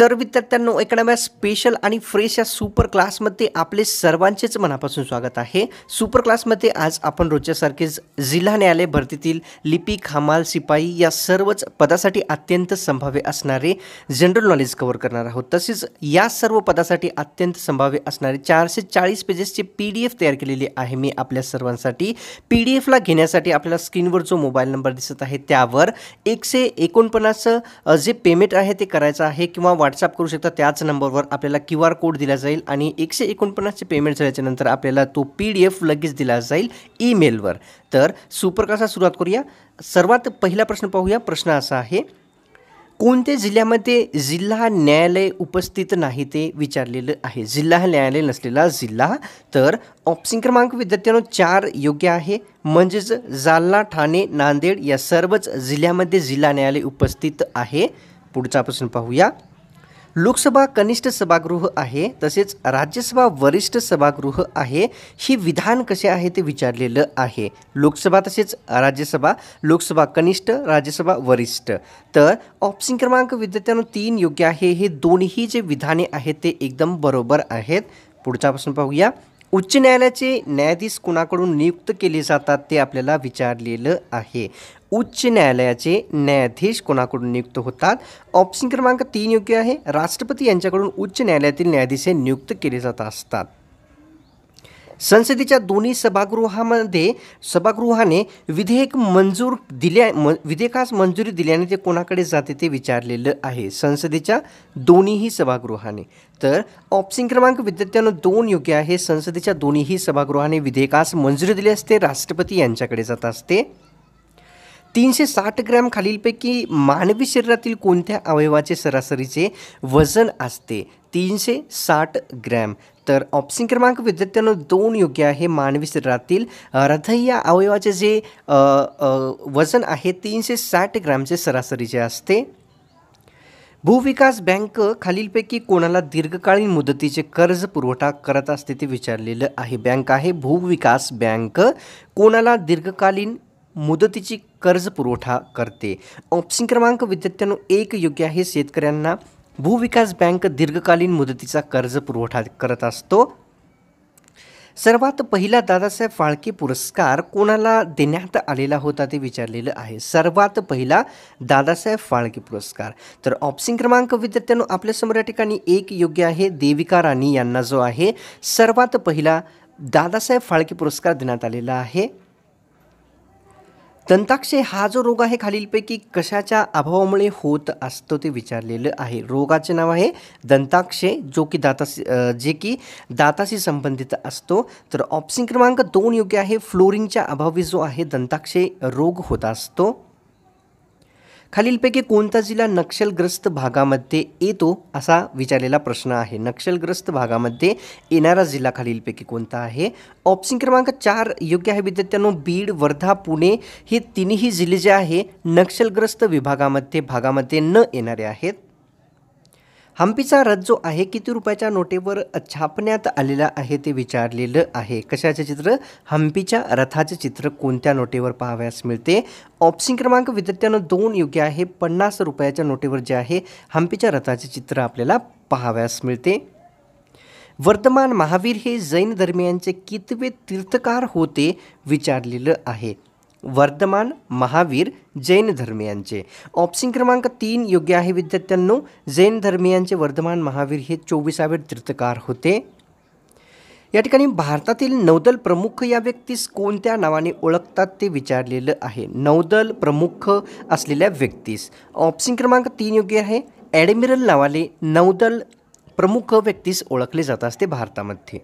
तर विद्यार्थ्यांनो एका नव्या स्पेशल आणि फ्रेश या सुपर क्लासमध्ये आपले सर्वांचेच मनापासून स्वागत आहे सुपर क्लासमध्ये आज आपण रोजच्यासारखेच जिल्हा न्यायालय भरतीतील लिपी खामाल सिपाई या सर्वच पदासाठी अत्यंत संभाव्य असणारे जनरल नॉलेज कव्हर करणार आहोत तसेच या सर्व पदासाठी अत्यंत संभाव्य असणारे चारशे चाळीस पेजेसचे पी डी एफ तयार केलेली आहे मी आपल्या सर्वांसाठी पी डी एफला घेण्यासाठी आपल्याला स्क्रीनवर जो मोबाईल नंबर दिसत आहे त्यावर एकशे एकोणपन्नास जे पेमेंट आहे ते करायचं आहे किंवा व्हॉट्सअप करू शकता त्याच नंबरवर आपल्याला क्यू आर कोड दिला जाईल आणि एकशे एकोणपन्नासचे पेमेंट झाल्याच्यानंतर आपल्याला तो पी डी एफ लगेच दिला जाईल ईमेलवर तर सुपरकासा सुरुवात करूया सर्वात पहिला प्रश्न पाहूया प्रश्न असा आहे कोणत्या जिल्ह्यामध्ये जिल्हा न्यायालय उपस्थित नाही ते विचारलेलं आहे जिल्हा न्यायालय नसलेला जिल्हा तर ऑप्शन क्रमांक विद्यार्थ्यांनो चार योग्य आहे म्हणजेच जालना ठाणे नांदेड या सर्वच जिल्ह्यामध्ये जिल्हा न्यायालय उपस्थित आहे पुढचा प्रश्न पाहूया लोकसभा कनिष्ठ सभागृह आहे तसेच राज्यसभा वरिष्ठ सभागृह आहे ही विधान कसे आहे ते विचारलेलं आहे लोकसभा तसेच राज्यसभा लोकसभा कनिष्ठ राज्यसभा वरिष्ठ तर ऑप्शन क्रमांक विद्यार्थ्यानं तीन योग्य आहे हे दोन्ही जे विधाने आहेत ते एकदम बरोबर आहेत पुढचा प्रश्न पाहूया उच्च न्यायालयाचे न्यायाधीश कुणाकडून नियुक्त केले जातात ते आपल्याला विचारलेलं आहे उच्च न्यायालयाचे न्यायाधीश कोणाकडून नियुक्त होतात ऑप्शन क्रमांक तीन योग्य आहे राष्ट्रपती यांच्याकडून उच्च न्यायालयातील न्यायाधीश हे नियुक्त केले जात असतात संसदेच्या दोन्ही सभागृहामध्ये सभागृहाने विधेयक मंजूर दिल्या म विधेयकास मंजुरी दिल्याने ते कोणाकडे जाते ते विचारलेलं आहे संसदेच्या दोन्हीही सभागृहाने तर ऑप्शन क्रमांक विद्यार्थ्यानं दोन योग्य आहे संसदेच्या दोन्हीही सभागृहाने विधेयकास मंजुरी दिली असते राष्ट्रपती यांच्याकडे जात असते तीनशे साठ ग्रॅम खालीलपैकी मानवी शरीरातील कोणत्या अवयवाचे सरासरीचे वजन असते तीनशे साठ ग्रॅम तर ऑप्शन क्रमांक विद्यत्यानं दोन योग्य आहे मानवी शरीरातील हृदय या अवयवाचे जे वजन आहे तीनशे साठ ग्रॅमचे सरासरी जे असते भूविकास बँक खालीलपैकी कोणाला दीर्घकालीन मुदतीचे कर्ज पुरवठा करत असते ते विचारलेलं आहे बँक आहे भूविकास बँक कोणाला दीर्घकालीन मुदतीची कर्ज पुरवठा करते ऑप्शन क्रमांक विद्यार्थ्यांनो एक योग्य आहे शेतकऱ्यांना भूविकास बँक दीर्घकालीन मुदतीचा कर्ज पुरवठा करत असतो सर्वात पहिला दादासाहेब फाळके पुरस्कार कोणाला देण्यात आलेला होता ते विचारलेलं आहे सर्वात पहिला दादासाहेब फाळके पुरस्कार तर ऑप्शन क्रमांक आपल्या आपल्यासमोर या ठिकाणी एक योग्य आहे देविका राणी यांना जो आहे सर्वात पहिला दादासाहेब फाळके पुरस्कार देण्यात आलेला आहे दंताक्षय हा जो रोग आहे खालीलपैकी कशाच्या अभावामुळे होत असतो ते विचारलेलं आहे रोगाचे नाव आहे दंताक्षय जो की दाताशी जे की दाताशी संबंधित असतो तर ऑप्शन क्रमांक दोन योग्य आहे फ्लोरिंगच्या अभावी जो आहे दंताक्षय रोग होत असतो खालीलपैकी कोणता जिल्हा नक्षलग्रस्त भागामध्ये येतो असा विचारलेला प्रश्न आहे नक्षलग्रस्त भागामध्ये येणारा जिल्हा खालीलपैकी कोणता आहे ऑप्शन क्रमांक चार योग्य आहे विद्यार्थ्यांनो बीड वर्धा पुणे हे तिन्ही जिल्हे जे आहे नक्षलग्रस्त विभागामध्ये भागामध्ये न येणारे आहेत हम्पीचा रथ जो आहे किती रुपयाच्या नोटेवर छापण्यात आलेला आहे ते विचारलेलं आहे कशाचे चित्र हम्पीच्या रथाचे चित्र कोणत्या नोटेवर पाहाव्यास मिळते ऑप्शन क्रमांक विद्यार्थ्यानं दोन योग्य आहे पन्नास रुपयाच्या नोटेवर जे आहे हम्पीच्या रथाचे चित्र आपल्याला पाहाव्यास मिळते वर्तमान महावीर हे जैन धर्मियांचे कितवे तीर्थकार होते विचारलेलं आहे वर्धमान महावीर जैन धर्मियांचे ऑप्शन क्रमांक तीन योग्य आहे विद्यार्थ्यांनो जैन धर्मियांचे वर्धमान महावीर हे चोवीसावे तीर्थकार होते या ठिकाणी भारतातील नौदल प्रमुख या व्यक्तीस कोणत्या नावाने ओळखतात ते विचारलेलं आहे नौदल प्रमुख असलेल्या व्यक्तीस ऑप्शन क्रमांक तीन योग्य आहे ॲडमिरल नावाने नौदल प्रमुख व्यक्तीस ओळखले जात असते भारतामध्ये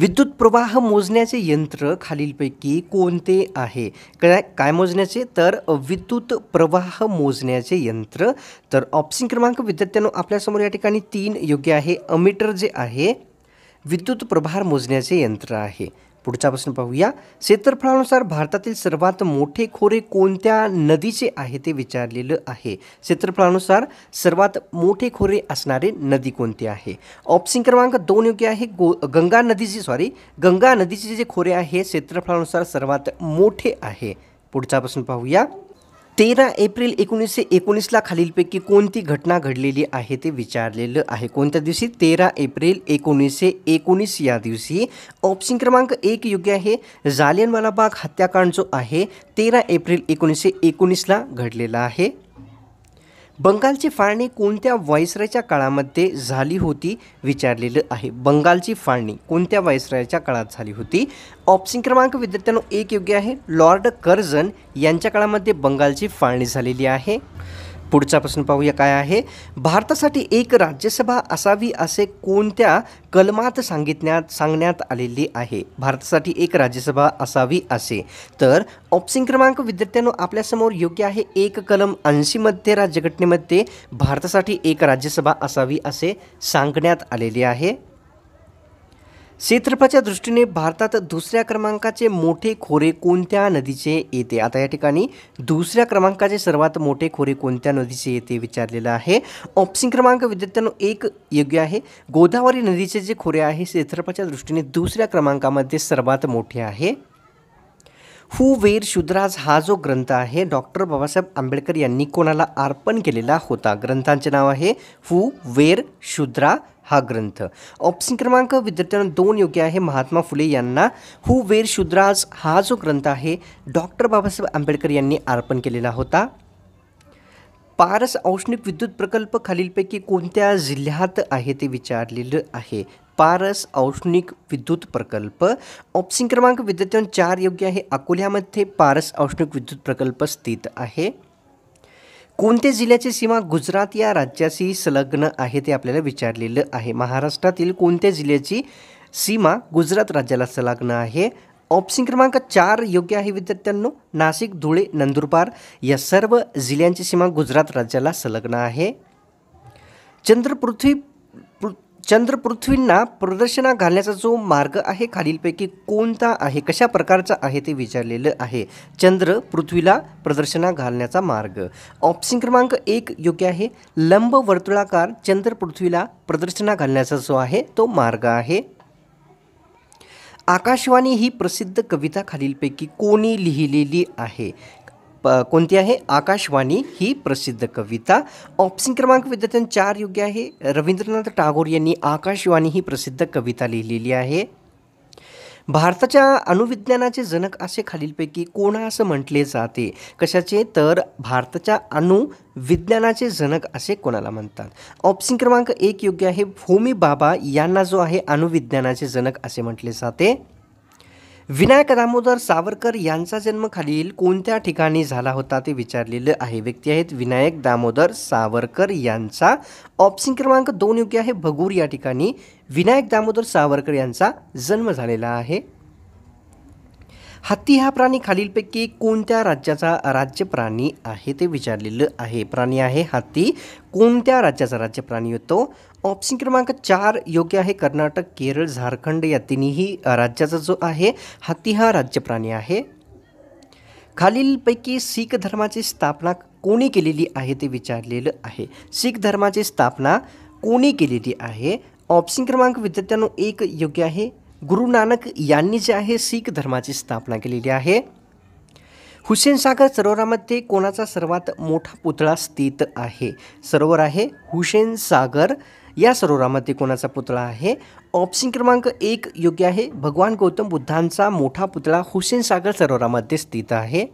विद्युत प्रवाह मोजण्याचे यंत्र खालीलपैकी कोणते आहे काय काय मोजण्याचे तर विद्युत प्रवाह मोजण्याचे यंत्र तर ऑप्शन क्रमांक विद्यार्थ्यानो आपल्यासमोर या ठिकाणी तीन योग्य आहे अमीटर जे आहे विद्युत प्रभार मोजण्याचे यंत्र आहे पुढचा प्रश्न पाहूया क्षेत्रफळानुसार भारतातील सर्वात मोठे खोरे कोणत्या नदीचे आहे ते विचारलेलं आहे क्षेत्रफळानुसार सर्वात मोठे खोरे असणारे नदी कोणते आहे ऑप्शन क्रमांक दोन योग्य आहे गो गंगा नदीचे सॉरी गंगा नदीचे जे खोरे आहे क्षेत्रफळानुसार सर्वात मोठे आहे पुढचा प्रश्न पाहूया तेरा एप्रिल एकोणीसशे एकोणीसला खालीलपैकी कोणती घटना घडलेली आहे ते विचारलेलं आहे कोणत्या दिवशी तेरा एप्रिल एकोणीसशे एकोणीस या दिवशी ऑप्शन क्रमांक एक योग्य आहे जालियनवाला बाग हत्याकांड जो आहे तेरा एप्रिल एकोणीसशे एकोणीसला घडलेला आहे बंगालची फाळणी कोणत्या वायसरायच्या काळामध्ये झाली होती विचारलेलं आहे बंगालची फाळणी कोणत्या वायसरायच्या काळात झाली होती ऑप्शन क्रमांक विद्यार्थ्यांनो एक योग्य आहे लॉर्ड कर्जन यांच्या काळामध्ये बंगालची फाळणी झालेली आहे पुढचा प्रश्न पाहूया काय आहे भारतासाठी एक राज्यसभा असावी असे कोणत्या कलमात सांगितण्यात सांगण्यात आलेली आहे भारतासाठी एक राज्यसभा असावी असे तर ऑप्शन क्रमांक विद्यार्थ्यांनो आपल्यासमोर योग्य आहे एक कलम ऐंशीमध्ये राज्यघटनेमध्ये भारतासाठी एक राज्यसभा असावी असे सांगण्यात आलेली आहे क्षेत्रफळाच्या दृष्टीने भारतात दुसऱ्या क्रमांकाचे मोठे खोरे कोणत्या नदीचे येते आता या ठिकाणी दुसऱ्या क्रमांकाचे सर्वात मोठे खोरे कोणत्या नदीचे येते विचारलेलं आहे ऑप्शन क्रमांक विद्यार्थ्यांनो एक योग्य आहे गोदावरी नदीचे जे खोरे आहे क्षेत्रफळाच्या दृष्टीने दुसऱ्या क्रमांकामध्ये सर्वात मोठे आहे हु वेर शुद्राज हा जो ग्रंथ आहे डॉक्टर बाबासाहेब आंबेडकर यांनी कोणाला अर्पण केलेला होता ग्रंथांचे नाव आहे हु वेर शुद्रा हा ग्रंथ ऑप्शन क्रमांक विद्यार्थ्यांना दोन योग्य आहे महात्मा फुले यांना हु वेर शुद्राज हा जो ग्रंथ आहे डॉक्टर बाबासाहेब आंबेडकर यांनी अर्पण केलेला होता पारस औष्णिक विद्युत प्रकल्प खालीलपैकी कोणत्या जिल्ह्यात आहे ते विचारलेलं आहे पारस औष्णिक विद्युत प्रकल्प ऑप्शन क्रमांक विद्यार्थ्यांना चार योग्य आहे अकोल्यामध्ये पारस औष्णिक विद्युत प्रकल्प स्थित आहे कोणत्या जिल्ह्याची सीमा गुजरात या राज्याशी संलग्न आहे ते आपल्याला विचारलेलं आहे महाराष्ट्रातील कोणत्या जिल्ह्याची सीमा गुजरात राज्याला संलग्न आहे ऑप्शन क्रमांक चार योग्य आहे विद्यार्थ्यांनो नाशिक धुळे नंदुरबार या सर्व जिल्ह्यांची सीमा गुजरात राज्याला संलग्न आहे चंद्रपृथ्वी पृथ्वींना प्रदर्शना घालण्याचा जो मार्ग आहे खालीलपैकी कोणता आहे कशा प्रकारचा आहे ते विचारलेलं आहे चंद्र पृथ्वीला प्रदर्शना घालण्याचा मार्ग ऑप्शन क्रमांक एक योग्य आहे लंब वर्तुळाकार चंद्र पृथ्वीला प्रदर्शना घालण्याचा जो आहे तो मार्ग आहे आकाशवाणी ही प्रसिद्ध कविता खालीलपैकी कोणी लिहिलेली आहे प कोणती आहे आकाशवाणी ही प्रसिद्ध कविता ऑप्शन क्रमांक विद्यार्थ्यां चार योग्य आहे रवींद्रनाथ टागोर यांनी आकाशवाणी ही प्रसिद्ध कविता लिहिलेली आहे भारताच्या अणुविज्ञानाचे जनक असे खालीलपैकी कोणा असं म्हटले जाते कशाचे तर भारताच्या अणुविज्ञानाचे जनक असे कोणाला म्हणतात ऑप्शन क्रमांक एक योग्य आहे भूमी बाबा यांना जो आहे अणुविज्ञानाचे जनक असे म्हटले जाते विनायक दामोदर सावरकर यांचा जन्म खालील कोणत्या ठिकाणी झाला होता ते विचारलेलं आहे व्यक्ती आहेत विनायक दामोदर सावरकर यांचा ऑप्शन क्रमांक दोन योग्य आहे भगूर या ठिकाणी विनायक दामोदर सावरकर यांचा जन्म झालेला आहे हत्ती हा प्राणी खालीलपैकी कोणत्या राज्याचा राज्य प्राणी आहे ते विचारलेलं आहे प्राणी आहे हत्ती कोणत्या राज्याचा राज्य प्राणी होतो ऑप्शन क्रमांक चार योग्य आहे कर्नाटक केरळ झारखंड या तिन्ही राज्याचा जो आहे हत्ती हा राज्यप्राणी आहे खालीलपैकी शीख धर्माची स्थापना कोणी केलेली आहे ते विचारलेलं आहे शीख धर्माची स्थापना कोणी केलेली आहे ऑप्शन क्रमांक विद्यार्थ्यानो एक योग्य आहे गुरु नानक यांनी जे आहे शीख धर्माची स्थापना केलेली आहे हुसेनसागर सागर सरोवरामध्ये कोणाचा सर्वात मोठा पुतळा स्थित आहे सरोवर आहे हुसेनसागर सागर या सरोवरामध्ये कोणाचा पुतळा आहे ऑप्शन क्रमांक एक योग्य आहे भगवान गौतम बुद्धांचा मोठा पुतळा हुसेन सागर सरोवरामध्ये स्थित आहे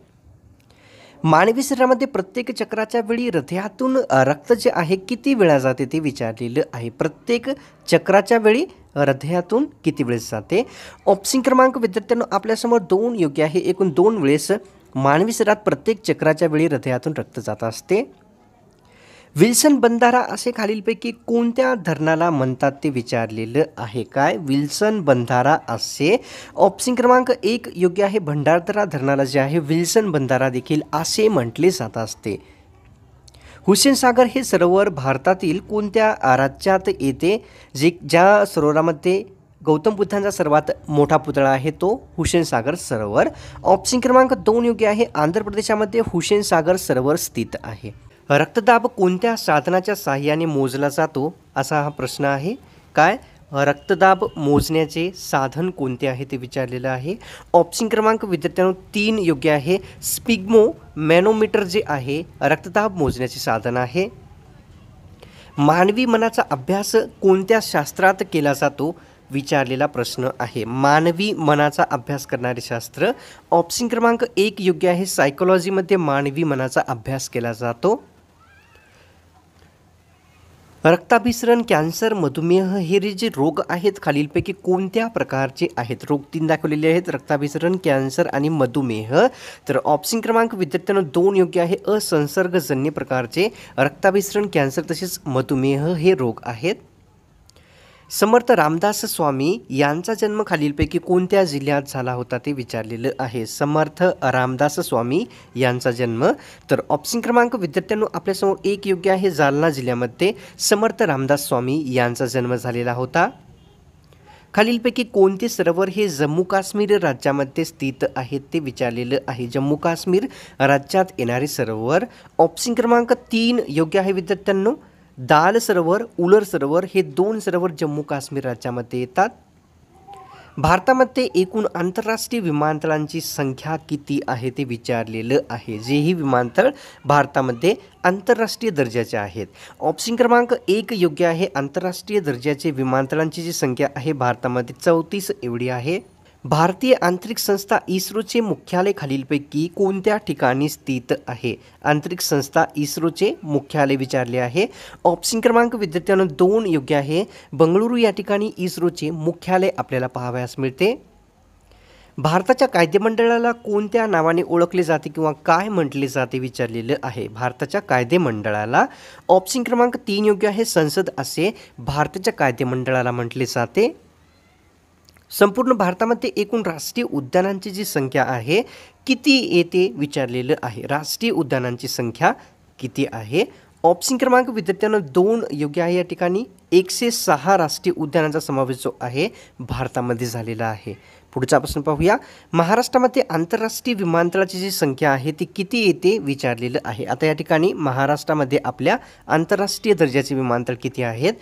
मानवी शरीरामध्ये प्रत्येक चक्राच्या वेळी हृदयातून रक्त जे आहे किती वेळा जाते ते विचारलेलं आहे प्रत्येक चक्राच्या वेळी हृदयातून किती वेळेस जाते ऑप्शन क्रमांक विद्यार्थ्यांना आपल्यासमोर दोन योग्य आहे एकूण दोन वेळेस मानवी शरीरात प्रत्येक चक्राच्या वेळी हृदयातून रक्त जात असते विल्सन बंधारा असे खालीलपैकी कोणत्या धरणाला म्हणतात ते विचारलेलं आहे काय विल्सन बंधारा असे ऑप्शन क्रमांक एक योग्य आहे भंडारदरा धरणाला जे आहे विल्सन बंधारा देखील असे म्हटले जात असते हुसेन सागर हे सरोवर भारतातील कोणत्या राज्यात येते जे ज्या सरोवरामध्ये गौतम बुद्धांचा सर्वात मोठा पुतळा आहे तो हुसेन सागर सरोवर ऑप्शन क्रमांक दोन योग्य आहे आंध्र प्रदेशामध्ये हुसेन सागर सरोवर स्थित आहे रक्तदाब कोणत्या साधनाच्या साहाय्याने मोजला जातो असा हा प्रश्न आहे काय रक्तदाब मोजण्याचे साधन कोणते आहे ते विचारलेलं आहे ऑप्शन क्रमांक विद्यार्थ्यांनो तीन योग्य आहे स्पिग्मो मॅनोमीटर जे आहे रक्तदाब मोजण्याचे साधन आहे मानवी मनाचा अभ्यास कोणत्या शास्त्रात केला जातो विचारलेला प्रश्न आहे मानवी मनाचा अभ्यास करणारे शास्त्र ऑप्शन क्रमांक एक योग्य आहे सायकोलॉजीमध्ये मानवी मनाचा अभ्यास केला जातो रक्ताभिसरण कॅन्सर मधुमेह हे जे रोग आहेत खालीलपैकी कोणत्या प्रकारचे आहेत रोग तीन दाखवलेले आहेत रक्ताभिसरण कॅन्सर आणि मधुमेह तर ऑप्शन क्रमांक विद्यार्थ्यांना दोन योग्य आहे असंसर्गजन्य प्रकारचे रक्ताभिसरण कॅन्सर तसेच मधुमेह हे रोग आहेत समर्थ रामदास स्वामी यांचा जन्म खालीलपैकी कोणत्या जिल्ह्यात झाला होता ते विचारलेलं आहे समर्थ रामदास स्वामी यांचा जन्म तर ऑप्शन क्रमांक विद्यार्थ्यांनो आपल्यासमोर एक योग्य आहे जालना जिल्ह्यामध्ये समर्थ रामदास स्वामी यांचा जन्म झालेला होता खालीलपैकी कोणते सरोवर हे जम्मू काश्मीर राज्यामध्ये स्थित आहेत ते विचारलेलं आहे जम्मू काश्मीर राज्यात येणारे सरोवर ऑप्शन क्रमांक तीन योग्य आहे विद्यार्थ्यांनो दाल सरोवर उलर सरोवर हे दोन सरोवर जम्मू काश्मीर राज्यामध्ये येतात भारतामध्ये एकूण आंतरराष्ट्रीय विमानतळांची संख्या किती आहे ते विचारलेलं आहे जे ही विमानतळ भारतामध्ये आंतरराष्ट्रीय दर्जाचे आहेत ऑप्शन क्रमांक एक योग्य आहे आंतरराष्ट्रीय दर्जाचे विमानतळांची जी संख्या आहे भारतामध्ये चौतीस एवढी आहे भारतीय आंतरिक संस्था इस्रोचे मुख्यालय खालीलपैकी कोणत्या ठिकाणी स्थित आहे आंतरिक संस्था इस्रोचे मुख्यालय विचारले आहे ऑप्शन क्रमांक विद्यार्थ्यांना दोन योग्य आहे बंगळुरू या ठिकाणी इस्रोचे मुख्यालय आपल्याला पाहावयास मिळते भारताच्या कायदेमंडळाला कोणत्या नावाने ओळखले जाते किंवा काय म्हटले जाते विचारलेलं आहे भारताच्या कायदेमंडळाला ऑप्शन क्रमांक तीन योग्य आहे संसद असे भारताच्या कायदेमंडळाला म्हटले जाते संपूर्ण भारतामध्ये एकूण राष्ट्रीय उद्यानांची जी संख्या आहे किती येते विचारलेलं आहे राष्ट्रीय उद्यानांची संख्या किती आहे ऑप्शन क्रमांक विद्यार्थ्यांना दोन योग्य आहे या ठिकाणी एकशे सहा राष्ट्रीय उद्यानांचा समावेश जो आहे भारतामध्ये झालेला आहे पुढचा प्रश्न पाहूया महाराष्ट्रामध्ये आंतरराष्ट्रीय विमानतळाची जी संख्या आहे ती किती येते विचारलेलं आहे आता या ठिकाणी महाराष्ट्रामध्ये आपल्या आंतरराष्ट्रीय दर्जाचे विमानतळ किती आहेत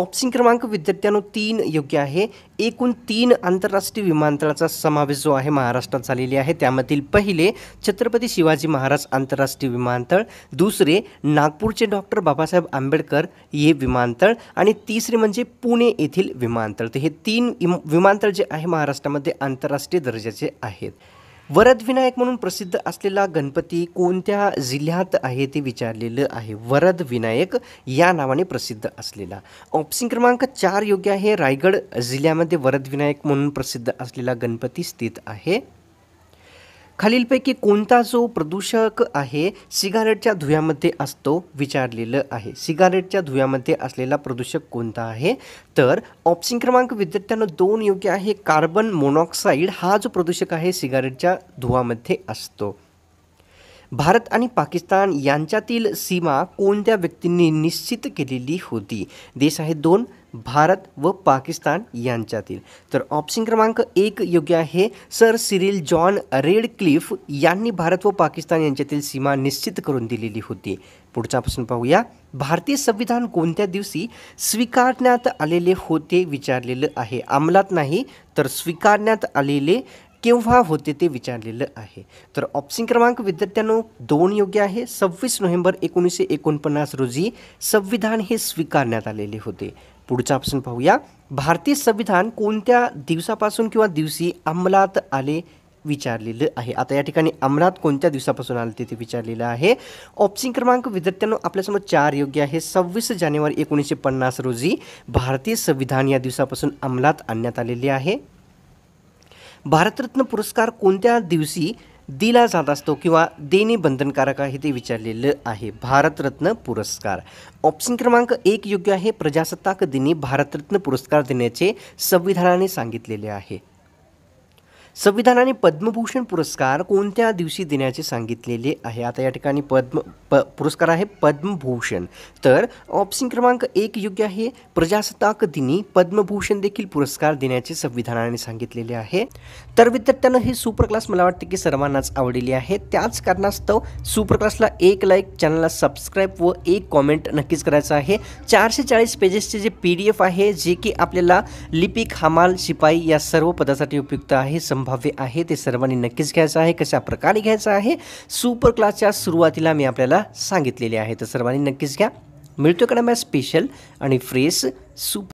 ऑप्शन क्रमांक विद्यार्थ्यांनो तीन योग्य आहे एकूण तीन आंतरराष्ट्रीय विमानतळाचा समावेश जो आहे महाराष्ट्रात झालेली आहे त्यामधील पहिले छत्रपती शिवाजी महाराज आंतरराष्ट्रीय विमानतळ दुसरे नागपूरचे डॉक्टर बाबासाहेब आंबेडकर हे विमानतळ आणि तिसरे म्हणजे पुणे येथील विमानतळ तर हे तीन विमानतळ जे आहे महाराष्ट्रामध्ये आंतरराष्ट्रीय दर्जाचे आहेत वरदविनायक म्हणून प्रसिद्ध असलेला गणपती कोणत्या जिल्ह्यात आहे ते विचारलेलं आहे वरद विनायक या नावाने प्रसिद्ध असलेला ऑप्शन क्रमांक चार योग्य आहे रायगड जिल्ह्यामध्ये वरदविनायक म्हणून प्रसिद्ध असलेला गणपती स्थित आहे खालीलपैकी कोणता जो प्रदूषक आहे सिगारेटच्या धुव्यामध्ये असतो विचारलेलं आहे सिगारेटच्या धुव्यामध्ये असलेला प्रदूषक कोणता आहे तर ऑप्शन क्रमांक विद्यार्थ्यांना दोन योग्य आहे कार्बन मोनॉक्साईड हा जो प्रदूषक आहे सिगारेटच्या धुवामध्ये असतो भारत आणि पाकिस्तान यांच्यातील सीमा कोणत्या व्यक्तींनी निश्चित केलेली होती देश आहे दोन भारत व पाकिस्तान यांच्यातील तर ऑप्शन क्रमांक एक योग्य आहे sir Cyril John Radcliffe यांनी भारत व पाकिस्तान यांच्यातील सीमा निश्चित करून दिलेली होती पुढचा प्रश्न पाहूया भारतीय संविधान कोणत्या दिवशी स्वीकारण्यात आलेले होते विचारलेलं आहे अंमलात नाही तर स्वीकारण्यात आलेले केव्हा होते ते विचारलेलं आहे तर ऑप्शन क्रमांक विद्यार्थ्यांनो दोन योग्य आहे सव्वीस नोव्हेंबर एकोणीसशे एकोणपन्नास रोजी संविधान हे स्वीकारण्यात आलेले होते पुढचा ऑप्शन पाहूया भारतीय संविधान कोणत्या दिवसापासून किंवा दिवशी अंमलात आले विचारलेलं आहे आता या ठिकाणी अमरात कोणत्या दिवसापासून आलं ते विचारलेलं आहे ऑप्शन क्रमांक विद्यार्थ्यांनो आपल्यासमोर चार योग्य आहे सव्वीस जानेवारी एकोणीसशे पन्नास रोजी भारतीय संविधान या दिवसापासून अंमलात आणण्यात आलेले आहे भारतरत्न पुरस्कार कोणत्या दिवशी दिला जात असतो किंवा देणे बंधनकारक आहे ते विचारलेलं आहे भारतरत्न पुरस्कार ऑप्शन क्रमांक एक योग्य आहे प्रजासत्ताक दिनी भारतरत्न पुरस्कार देण्याचे संविधानाने सांगितलेले आहे संविधानाने पद्मभूषण पुरस्कार कोणत्या दिवशी देण्याचे सांगितलेले आहे आता या ठिकाणी पद्म प पुरस्कार आहे पद्मभूषण तर ऑप्शन क्रमांक एक योग्य आहे प्रजासत्ताक दिनी पद्मभूषण देखील पुरस्कार देण्याचे संविधानाने सांगितलेले आहे तर विद्यार्थ्यांना हे सुपर क्लास मला वाटते की सर्वांनाच आवडलेली आहे त्याच कारणास्तव सुपर क्लासला एक लाईक चॅनलला सबस्क्राईब व एक कॉमेंट नक्कीच करायचं आहे चारशे चाळीस पेजेसचे जे पी डी एफ आहे जे की आपल्याला लिपिक हमाल शिपाई या सर्व पदासाठी उपयुक्त आहे सं संभाव्य आहे ते सर्वांनी नक्कीच घ्यायचं आहे कशा प्रकारे घ्यायचं आहे सुपर क्लासच्या सुरुवातीला मी आपल्याला सांगितलेले आहे तर सर्वांनी नक्कीच घ्या मिळतो का मॅ स्पेशल आणि फ्रेश सुप